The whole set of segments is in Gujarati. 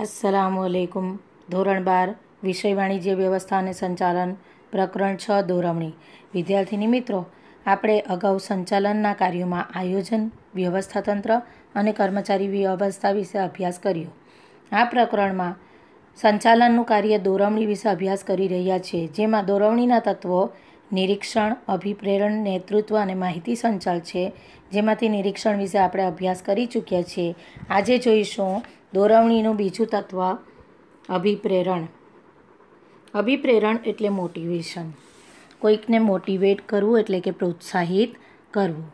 અસલામ આલેકુમ ધોરણ બાર વિષય વાણિજ્ય વ્યવસ્થા અને સંચાલન પ્રકરણ છ દોરવણી વિદ્યાર્થીની મિત્રો આપણે અગાઉ સંચાલનના કાર્યોમાં આયોજન વ્યવસ્થાતંત્ર અને કર્મચારી વ્યવસ્થા વિશે અભ્યાસ કર્યો આ પ્રકરણમાં સંચાલનનું કાર્ય દોરવણી વિશે અભ્યાસ કરી રહ્યા છીએ જેમાં દોરવણીના તત્વો નિરીક્ષણ અભિપ્રેરણ નેતૃત્વ અને માહિતી સંચાલ છે જેમાંથી નિરીક્ષણ વિશે આપણે અભ્યાસ કરી ચૂક્યા છીએ આજે જોઈશું દોરવણીનું બીજું તત્વ અભિપ્રેરણ અભિપ્રેરણ એટલે મોટિવેશન કોઈકને મોટિવેટ કરવું એટલે કે પ્રોત્સાહિત કરવું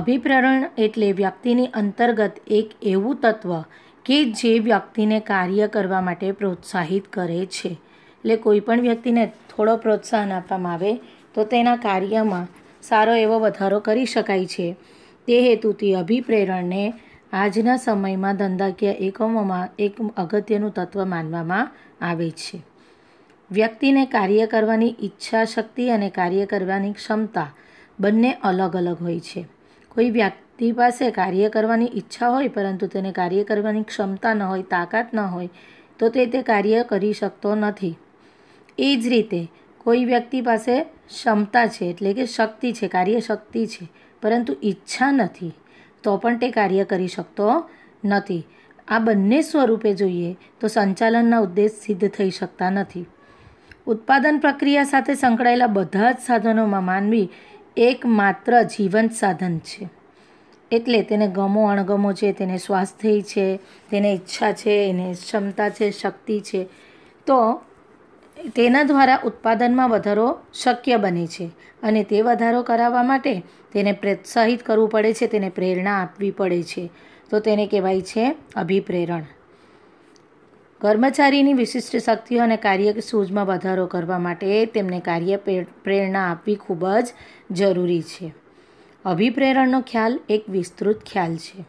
અભિપ્રેરણ એટલે વ્યક્તિની અંતર્ગત એક એવું તત્વ કે જે વ્યક્તિને કાર્ય કરવા માટે પ્રોત્સાહિત કરે છે એટલે કોઈ પણ વ્યક્તિને થોડો પ્રોત્સાહન આપવામાં આવે તો તેના કાર્યમાં સારો એવો વધારો કરી શકાય છે તે હેતુથી અભિપ્રેરણને આજના સમયમાં ધંધાકીય એકમોમાં એક અગત્યનું તત્વ માનવામાં આવે છે વ્યક્તિને કાર્ય કરવાની ઈચ્છા શક્તિ અને કાર્ય કરવાની ક્ષમતા બંને અલગ અલગ હોય છે કોઈ વ્યક્તિ પાસે કાર્ય કરવાની ઈચ્છા હોય પરંતુ તેને કાર્ય કરવાની ક્ષમતા ન હોય તાકાત ન હોય તો તે તે કાર્ય કરી શકતો નથી એ જ રીતે કોઈ વ્યક્તિ પાસે ક્ષમતા છે એટલે કે શક્તિ છે કાર્ય શક્તિ છે પરંતુ ઈચ્છા નથી તો પણ તે કાર્ય કરી શકતો નથી આ બંને સ્વરૂપે જોઈએ તો સંચાલનના ઉદ્દેશ સિદ્ધ થઈ શકતા નથી ઉત્પાદન પ્રક્રિયા સાથે સંકળાયેલા બધા જ સાધનોમાં માનવી એકમાત્ર જીવંત સાધન છે એટલે તેને ગમો અણગમો છે તેને સ્વાસ્થ્ય છે તેને ઈચ્છા છે એને ક્ષમતા છે શક્તિ છે તો તેના દ્વારા ઉત્પાદનમાં વધારો શક્ય બને છે અને તે વધારો કરાવવા માટે તેને પ્રોત્સાહિત કરવું પડે છે તેને પ્રેરણા આપવી પડે છે તો તેને કહેવાય છે અભિપ્રેરણ કર્મચારીની વિશિષ્ટ શક્તિઓ અને કાર્ય સૂઝમાં વધારો કરવા માટે તેમને કાર્ય પ્રેરણા આપવી ખૂબ જ જરૂરી છે અભિપ્રેરણનો ખ્યાલ એક વિસ્તૃત ખ્યાલ છે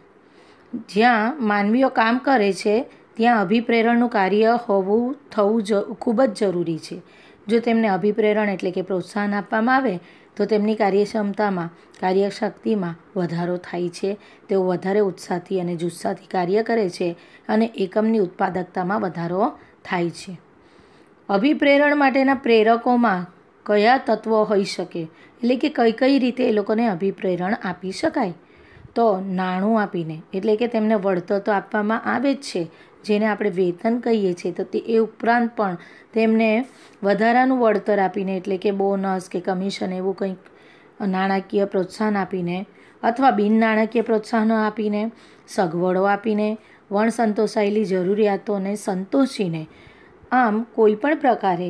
જ્યાં માનવીઓ કામ કરે છે ત્યાં અભિપ્રેરણનું કાર્ય હોવું થવું જ ખૂબ જ જરૂરી છે જો તેમને અભિપ્રેરણ એટલે કે પ્રોત્સાહન આપવામાં આવે તો તેમની કાર્યક્ષમતામાં કાર્યશક્તિમાં વધારો થાય છે તેઓ વધારે ઉત્સાહથી અને જુસ્સાથી કાર્ય કરે છે અને એકમની ઉત્પાદકતામાં વધારો થાય છે અભિપ્રેરણ માટેના પ્રેરકોમાં કયા તત્વો હોઈ શકે એટલે કે કઈ કઈ રીતે એ લોકોને અભિપ્રેરણ આપી શકાય તો નાણું આપીને એટલે કે તેમને વળતર તો આપવામાં આવે જ છે જેને આપણે વેતન કહીએ છીએ તો તે એ ઉપરાંત પણ તેમને વધારાનું વળતર આપીને એટલે કે બોનસ કે કમિશન એવું કંઈક નાણાકીય પ્રોત્સાહન આપીને અથવા બિન નાણાકીય પ્રોત્સાહનો આપીને સગવડો આપીને વણ સંતોષાયેલી જરૂરિયાતોને સંતોષીને આમ કોઈપણ પ્રકારે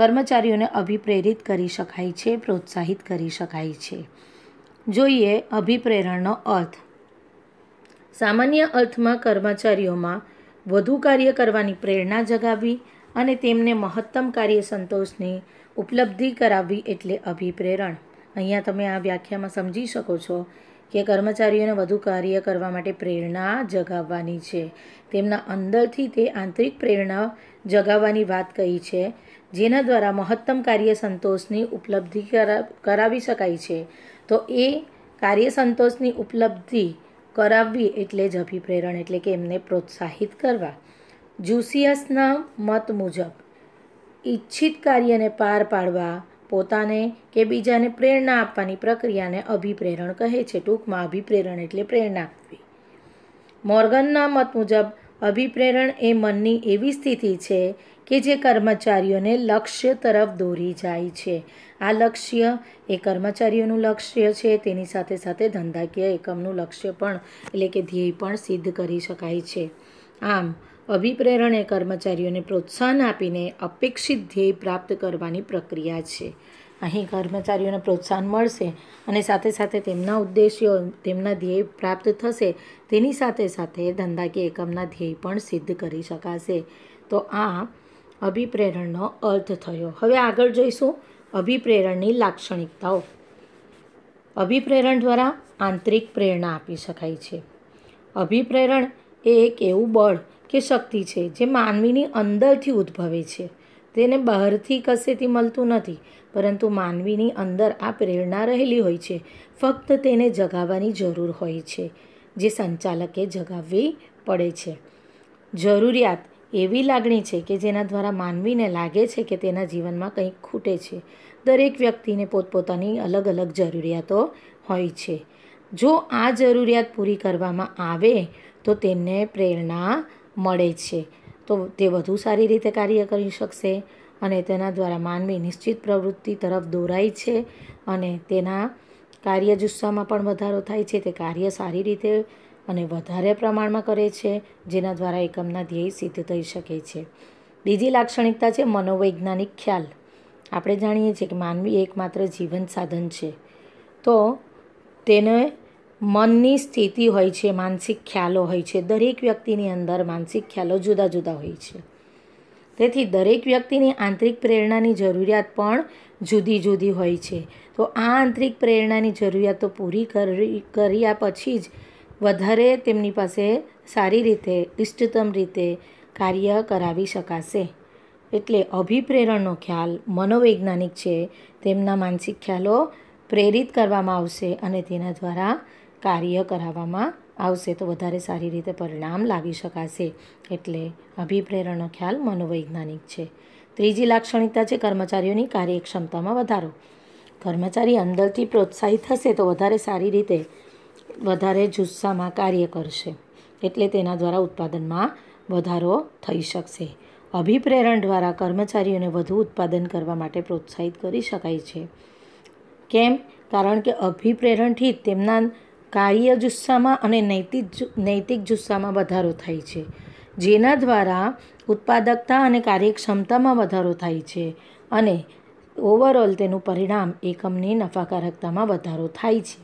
કર્મચારીઓને અભિપ્રેરિત કરી શકાય છે પ્રોત્સાહિત કરી શકાય છે જોઈએ અભિપ્રેરણનો અર્થ સામાન્ય અર્થમાં કર્મચારીઓમાં વધુ કાર્ય કરવાની પ્રેરણા જગાવી અને તેમને મહત્તમ કાર્ય સંતોષની ઉપલબ્ધિ કરાવવી એટલે અભિપ્રેરણ અહીંયા તમે આ વ્યાખ્યામાં સમજી શકો છો કે કર્મચારીઓને વધુ કાર્ય કરવા માટે પ્રેરણા જગાવવાની છે તેમના અંદરથી તે આંતરિક પ્રેરણા જગાવવાની વાત કહી છે જેના દ્વારા મહત્તમ કાર્ય સંતોષની ઉપલબ્ધિ કરાવી શકાય છે તો એ કાર્ય સંતોષની ઉપલબ્ધિ કરાવવી એટલે જ અભિપ્રેરણ એટલે કે એમને પ્રોત્સાહિત કરવા જુસિયસના મત મુજબ ઈચ્છિત કાર્યને પાર પાડવા પોતાને કે બીજાને પ્રેરણા આપવાની પ્રક્રિયાને અભિપ્રેરણ કહે છે ટૂંકમાં અભિપ્રેરણ એટલે પ્રેરણા આપવી મોર્ગનના મત મુજબ અભિપ્રેરણ એ મનની એવી સ્થિતિ છે કે જે કર્મચારીઓને લક્ષ્ય તરફ દોરી જાય છે આ લક્ષ્ય એ કર્મચારીઓનું લક્ષ્ય છે તેની સાથે સાથે ધંધાકીય એકમનું લક્ષ્ય પણ એટલે કે ધ્યેય પણ સિદ્ધ કરી શકાય છે આમ અભિપ્રેરણ એ કર્મચારીઓને પ્રોત્સાહન આપીને અપેક્ષિત ધ્યેય પ્રાપ્ત કરવાની પ્રક્રિયા છે અહીં કર્મચારીઓને પ્રોત્સાહન મળશે અને સાથે સાથે તેમના ઉદ્દેશ્યો તેમના ધ્યેય પ્રાપ્ત થશે તેની સાથે સાથે ધંધાકીય એકમના ધ્યેય પણ સિદ્ધ કરી શકાશે તો આ અભિપ્રેરણનો અર્થ થયો હવે આગળ જોઈશું અભિપ્રેરણની લાક્ષણિકતાઓ અભિપ્રેરણ દ્વારા આંતરિક પ્રેરણા આપી શકાય છે અભિપ્રેરણ એ એક એવું બળ કે શક્તિ છે જે માનવીની અંદરથી ઉદ્ભવે છે તેને બહારથી કશેથી મળતું નથી પરંતુ માનવીની અંદર આ પ્રેરણા રહેલી હોય છે ફક્ત તેને જગાવવાની જરૂર હોય છે જે સંચાલકે જગાવવી પડે છે જરૂરિયાત એવી લાગણી છે કે જેના દ્વારા માનવીને લાગે છે કે તેના જીવનમાં કંઈક ખૂટે છે દરેક વ્યક્તિને પોતપોતાની અલગ અલગ જરૂરિયાતો હોય છે જો આ જરૂરિયાત પૂરી કરવામાં આવે તો તેમને પ્રેરણા મળે છે તો તે વધુ સારી રીતે કાર્ય કરી શકશે અને તેના દ્વારા માનવી નિશ્ચિત પ્રવૃત્તિ તરફ દોરાય છે અને તેના કાર્ય જુસ્સામાં પણ વધારો થાય છે તે કાર્ય સારી રીતે અને વધારે પ્રમાણમાં કરે છે જેના દ્વારા એકમના ધ્યેય સિદ્ધ થઈ શકે છે બીજી લાક્ષણિકતા છે મનોવૈજ્ઞાનિક ખ્યાલ આપણે જાણીએ છીએ કે માનવી એકમાત્ર જીવન સાધન છે તો તેને મનની સ્થિતિ હોય છે માનસિક ખ્યાલો હોય છે દરેક વ્યક્તિની અંદર માનસિક ખ્યાલો જુદા જુદા હોય છે તેથી દરેક વ્યક્તિની આંતરિક પ્રેરણાની જરૂરિયાત પણ જુદી જુદી હોય છે તો આ આંતરિક પ્રેરણાની જરૂરિયાતો પૂરી કરી કર્યા પછી જ વધારે તેમની પાસે સારી રીતે ઇષ્ટતમ રીતે કાર્ય કરાવી શકાશે એટલે અભિપ્રેરણનો ખ્યાલ મનોવૈજ્ઞાનિક છે તેમના માનસિક ખ્યાલો પ્રેરિત કરવામાં આવશે અને તેના દ્વારા કાર્ય કરાવવામાં આવશે તો વધારે સારી રીતે પરિણામ લાવી શકાશે એટલે અભિપ્રેરણનો ખ્યાલ મનોવૈજ્ઞાનિક છે ત્રીજી લાક્ષણિકતા છે કર્મચારીઓની કાર્યક્ષમતામાં વધારો કર્મચારી અંદરથી પ્રોત્સાહિત થશે તો વધારે સારી રીતે વધારે જુસ્સામાં કાર્ય કરશે એટલે તેના દ્વારા ઉત્પાદનમાં વધારો થઈ શકશે અભિપ્રેરણ દ્વારા કર્મચારીઓને વધુ ઉત્પાદન કરવા માટે પ્રોત્સાહિત કરી શકાય છે કેમ કારણ કે અભિપ્રેરણથી તેમના કાર્ય જુસ્સામાં અને નૈતિક નૈતિક જુસ્સામાં વધારો થાય છે જેના દ્વારા ઉત્પાદકતા અને કાર્યક્ષમતામાં વધારો થાય છે અને ઓવરઓલ તેનું પરિણામ એકમની નફાકારકતામાં વધારો થાય છે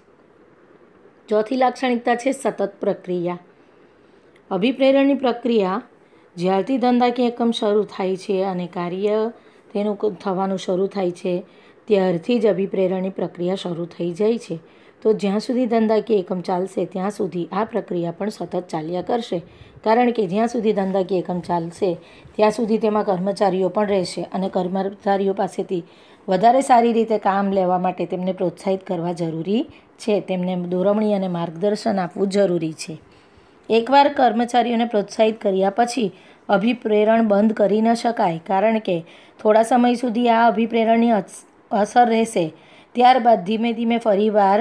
ચોથી લાક્ષણિકતા છે સતત પ્રક્રિયા અભિપ્રેરણની પ્રક્રિયા જ્યારથી ધંધાકીય એકમ શરૂ થાય છે અને કાર્ય તેનું થવાનું શરૂ થાય છે ત્યારથી જ અભિપ્રેરણની પ્રક્રિયા શરૂ થઈ જાય છે તો જ્યાં સુધી ધંધાકીય એકમ ચાલશે ત્યાં સુધી આ પ્રક્રિયા પણ સતત ચાલ્યા કરશે કારણ કે જ્યાં સુધી ધંધાકીય એકમ ચાલશે ત્યાં સુધી તેમાં કર્મચારીઓ પણ રહેશે અને કર્મચારીઓ પાસેથી વધારે સારી રીતે કામ લેવા માટે તેમને પ્રોત્સાહિત કરવા જરૂરી છે તેમને દોરવણી અને માર્ગદર્શન આપવું જરૂરી છે એકવાર કર્મચારીઓને પ્રોત્સાહિત કર્યા પછી અભિપ્રેરણ બંધ કરી ન શકાય કારણ કે થોડા સમય સુધી આ અભિપ્રેરણની અસર રહેશે ત્યારબાદ ધીમે ધીમે ફરીવાર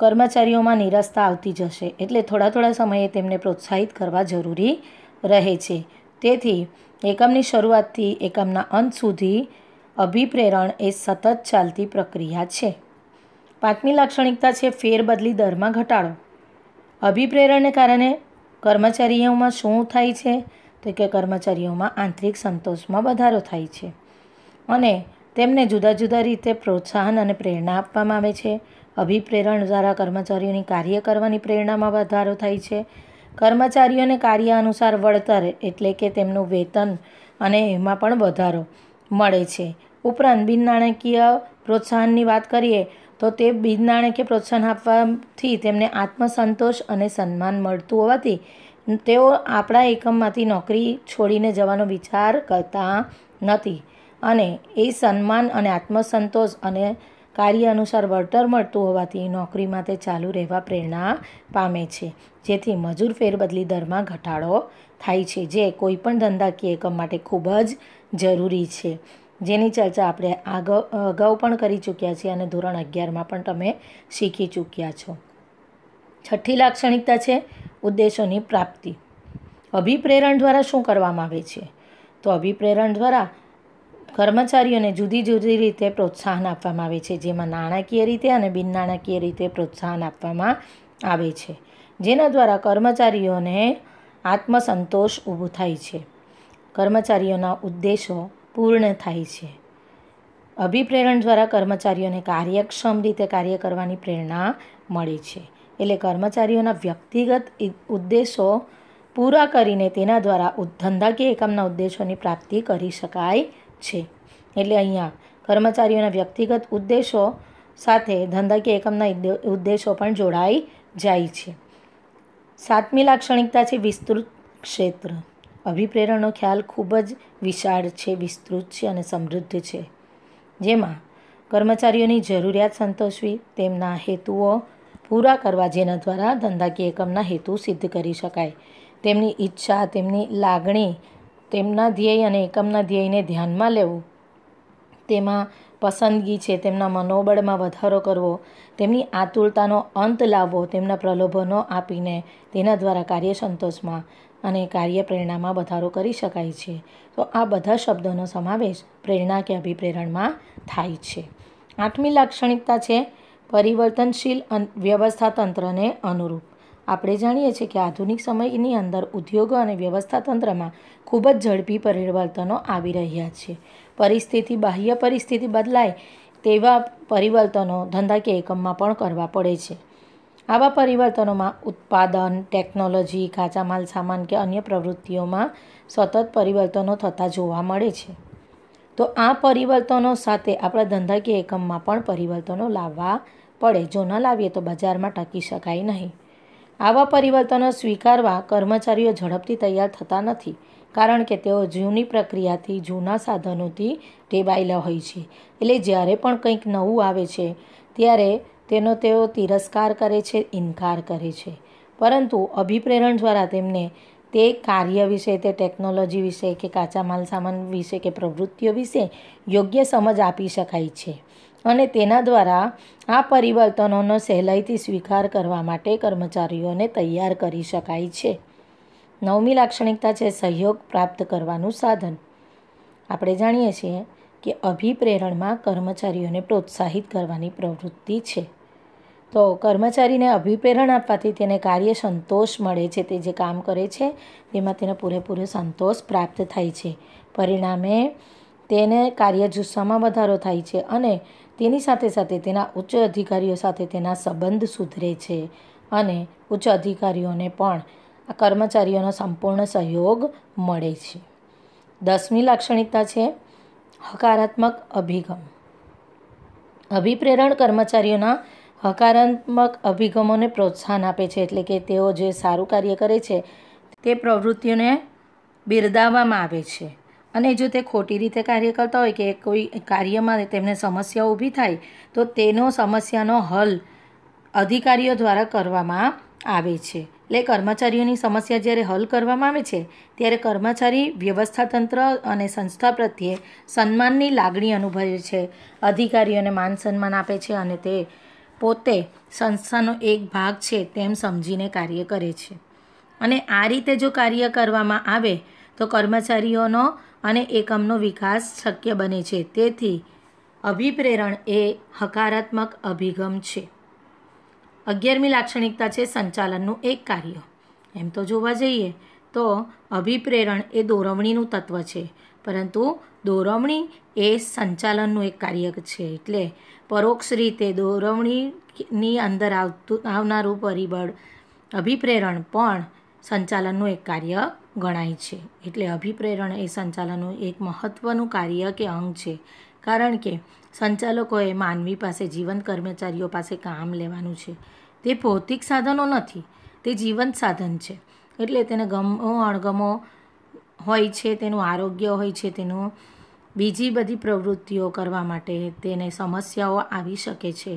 કર્મચારીઓમાં નિરસતા આવતી જશે એટલે થોડા થોડા સમયે તેમને પ્રોત્સાહિત કરવા જરૂરી રહે છે તેથી એકમની શરૂઆતથી એકમના અંત સુધી અભિપ્રેરણ એ સતત ચાલતી પ્રક્રિયા છે પાંચમી લાક્ષણિકતા છે ફેરબદલી દરમાં ઘટાડો અભિપ્રેરણને કારણે કર્મચારીઓમાં શું થાય છે તો કે કર્મચારીઓમાં આંતરિક સંતોષમાં વધારો થાય છે અને તેમને જુદા જુદા રીતે પ્રોત્સાહન અને પ્રેરણા આપવામાં આવે છે અભિપ્રેરણ દ્વારા કર્મચારીઓની કાર્ય કરવાની પ્રેરણામાં વધારો થાય છે કર્મચારીઓને કાર્ય અનુસાર વળતર એટલે કે તેમનું વેતન અને એમાં પણ વધારો મળે છે ઉપરાંત બિન નાણાકીય પ્રોત્સાહનની વાત કરીએ તો તે બિન બિનનાણાકીય પ્રોત્સાહન આપવાથી તેમને આત્મસંતોષ અને સન્માન મળતું હોવાથી તેઓ આપણા એકમમાંથી નોકરી છોડીને જવાનો વિચાર કરતા નથી અને એ સન્માન અને આત્મસંતોષ અને કાર્ય અનુસાર વળતર મળતું હોવાથી નોકરી માટે ચાલુ રહેવા પ્રેરણા પામે છે જેથી મજૂર ફેરબદલી દરમાં ઘટાડો થાય છે જે કોઈપણ ધંધાકીય એકમ માટે ખૂબ જ જરૂરી છે જેની ચર્ચા આપણે આગળ અગાઉ પણ કરી ચૂક્યા છીએ અને ધોરણ અગિયારમાં પણ તમે શીખી ચૂક્યા છો છઠ્ઠી લાક્ષણિકતા છે ઉદ્દેશોની પ્રાપ્તિ અભિપ્રેરણ દ્વારા શું કરવામાં આવે છે તો અભિપ્રેરણ દ્વારા કર્મચારીઓને જુદી જુદી રીતે પ્રોત્સાહન આપવામાં આવે છે જેમાં નાણાકીય રીતે અને બિન નાણાકીય રીતે પ્રોત્સાહન આપવામાં આવે છે જેના દ્વારા કર્મચારીઓને આત્મસંતોષ ઊભું થાય છે કર્મચારીઓના ઉદ્દેશો પૂર્ણ થાય છે અભિપ્રેરણ દ્વારા કર્મચારીઓને કાર્યક્ષમ રીતે કાર્ય કરવાની પ્રેરણા મળે છે એટલે કર્મચારીઓના વ્યક્તિગત ઉદ્દેશો પૂરા કરીને તેના દ્વારા ધંધાકીય એકમના ઉદ્દેશોની પ્રાપ્તિ કરી શકાય છે એટલે અહીંયા કર્મચારીઓના વ્યક્તિગત ઉદ્દેશો સાથે ધંધાકીય એકમના ઉદ્દેશો પણ જોડાઈ જાય છે સાતમી લાક્ષણિકતા છે વિસ્તૃત ક્ષેત્ર અભિપ્રેરણનો ખ્યાલ ખૂબ જ વિશાળ છે વિસ્તૃત છે અને સમૃદ્ધ છે જેમાં કર્મચારીઓની જરૂરિયાત સંતોષવી તેમના હેતુઓ પૂરા કરવા જેના દ્વારા ધંધાકીય એકમના હેતુ સિદ્ધ કરી શકાય તેમની ઈચ્છા તેમની લાગણી તેમના ધ્યેય અને એકમના ધ્યેયને ધ્યાનમાં લેવું તેમાં પસંદગી છે તેમના મનોબળમાં વધારો કરવો તેમની આતુરતાનો અંત લાવવો તેમના પ્રલોભનો આપીને તેના દ્વારા કાર્ય સંતોષમાં અને કાર્ય પ્રેરણામાં વધારો કરી શકાય છે તો આ બધા શબ્દોનો સમાવેશ પ્રેરણા કે અભિપ્રેરણમાં થાય છે આઠમી લાક્ષણિકતા છે પરિવર્તનશીલ વ્યવસ્થા તંત્રને અનુરૂપ આપણે જાણીએ છીએ કે આધુનિક સમયની અંદર ઉદ્યોગો અને વ્યવસ્થાતંત્રમાં ખૂબ જ ઝડપી પરિવર્તનો આવી રહ્યા છે પરિસ્થિતિ બાહ્ય પરિસ્થિતિ બદલાય તેવા પરિવર્તનો ધંધાકીય એકમમાં પણ કરવા પડે છે આવા પરિવર્તનોમાં ઉત્પાદન ટેકનોલોજી કાચા માલ સામાન કે અન્ય પ્રવૃત્તિઓમાં સતત પરિવર્તનો થતા જોવા મળે છે તો આ પરિવર્તનો સાથે આપણા ધંધાકીય એકમમાં પણ પરિવર્તનો લાવવા પડે જો ન લાવીએ તો બજારમાં ટકી શકાય નહીં આવા પરિવર્તનો સ્વીકારવા કર્મચારીઓ ઝડપથી તૈયાર થતા નથી કારણ કે તેઓ જૂની પ્રક્રિયાથી જૂના સાધનોથી ટેબાયેલા હોય છે એટલે જ્યારે પણ કંઈક નવું આવે છે ત્યારે તેનો તેઓ તિરસ્કાર કરે છે ઇનકાર કરે છે પરંતુ અભિપ્રેરણ દ્વારા તેમને તે કાર્ય વિશે તે ટેકનોલોજી વિશે કે કાચા માલ સામાન વિશે કે પ્રવૃત્તિઓ વિશે યોગ્ય સમજ આપી શકાય છે અને તેના દ્વારા આ પરિવર્તનોનો સહેલાઈથી સ્વીકાર કરવા માટે કર્મચારીઓને તૈયાર કરી શકાય છે નવમી લાક્ષણિકતા છે સહયોગ પ્રાપ્ત કરવાનું સાધન આપણે જાણીએ છીએ કે અભિપ્રેરણમાં કર્મચારીઓને પ્રોત્સાહિત કરવાની પ્રવૃત્તિ છે તો કર્મચારીને અભિપ્રેરણ આપવાથી તેને કાર્ય સંતોષ મળે છે તે જે કામ કરે છે તેમાં તેને પૂરેપૂરો સંતોષ પ્રાપ્ત થાય છે પરિણામે તેને કાર્ય જુસ્સામાં વધારો થાય છે અને તેની સાથે સાથે તેના ઉચ્ચ અધિકારીઓ સાથે તેના સંબંધ સુધરે છે અને ઉચ્ચ અધિકારીઓને પણ આ કર્મચારીઓનો સંપૂર્ણ સહયોગ મળે છે દસમી લાક્ષણિકતા છે હકારાત્મક અભિગમ અભિપ્રેરણ કર્મચારીઓના હકારાત્મક અભિગમોને પ્રોત્સાહન આપે છે એટલે કે તેઓ જે સારું કાર્ય કરે છે તે પ્રવૃત્તિઓને બિરદાવવામાં આવે છે અને જો તે ખોટી રીતે કાર્ય કરતા હોય કે કોઈ કાર્યમાં તેમને સમસ્યા ઊભી થાય તો તેનો સમસ્યાનો હલ અધિકારીઓ દ્વારા કરવામાં આવે છે એટલે કર્મચારીઓની સમસ્યા જ્યારે હલ કરવામાં આવે છે ત્યારે કર્મચારી વ્યવસ્થાતંત્ર અને સંસ્થા પ્રત્યે સન્માનની લાગણી અનુભવે છે અધિકારીઓને માન સન્માન આપે છે અને તે પોતે સંસ્થાનો એક ભાગ છે તેમ સમજીને કાર્ય કરે છે અને આ રીતે જો કાર્ય કરવામાં આવે તો કર્મચારીઓનો અને એકમનો વિકાસ શક્ય બને છે તેથી અભિપ્રેરણ એ હકારાત્મક અભિગમ છે અગિયારમી લાક્ષણિકતા છે સંચાલનનું એક કાર્ય એમ તો જોવા જઈએ તો અભિપ્રેરણ એ દોરવણીનું તત્વ છે પરંતુ દોરવણી એ સંચાલનનું એક કાર્ય છે એટલે પરોક્ષ રીતે દોરવણીની અંદર આવતું આવનારું પરિબળ અભિપ્રેરણ પણ સંચાલનનું એક કાર્ય ગણાય છે એટલે અભિપ્રેરણ એ સંચાલનનું એક મહત્ત્વનું કાર્ય કે અંગ છે કારણ કે સંચાલકોએ માનવી પાસે જીવંત કર્મચારીઓ પાસે કામ લેવાનું છે તે ભૌતિક સાધનો નથી તે જીવંત સાધન છે એટલે તેને ગમો અણગમો હોય છે તેનું આરોગ્ય હોય છે તેનું બીજી બધી પ્રવૃત્તિઓ કરવા માટે તેને સમસ્યાઓ આવી શકે છે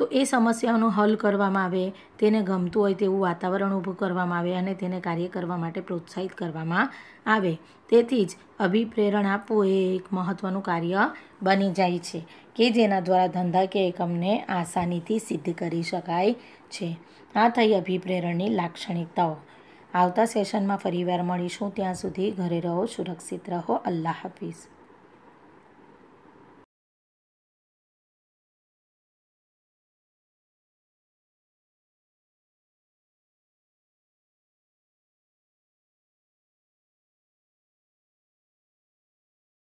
તો એ સમસ્યાઓનો હલ કરવામાં આવે તેને ગમતું હોય તેવું વાતાવરણ ઊભું કરવામાં આવે અને તેને કાર્ય કરવા માટે પ્રોત્સાહિત કરવામાં આવે તેથી જ અભિપ્રેરણ આપવું એ એક મહત્ત્વનું કાર્ય બની જાય છે કે જેના દ્વારા ધંધાકીય એકમને આસાનીથી સિદ્ધ કરી શકાય છે આ થઈ અભિપ્રેરણની લાક્ષણિકતાઓ આવતા સેશનમાં ફરીવાર મળીશું ત્યાં સુધી ઘરે રહો સુરક્ષિત રહો અલ્લાહ હાફિઝ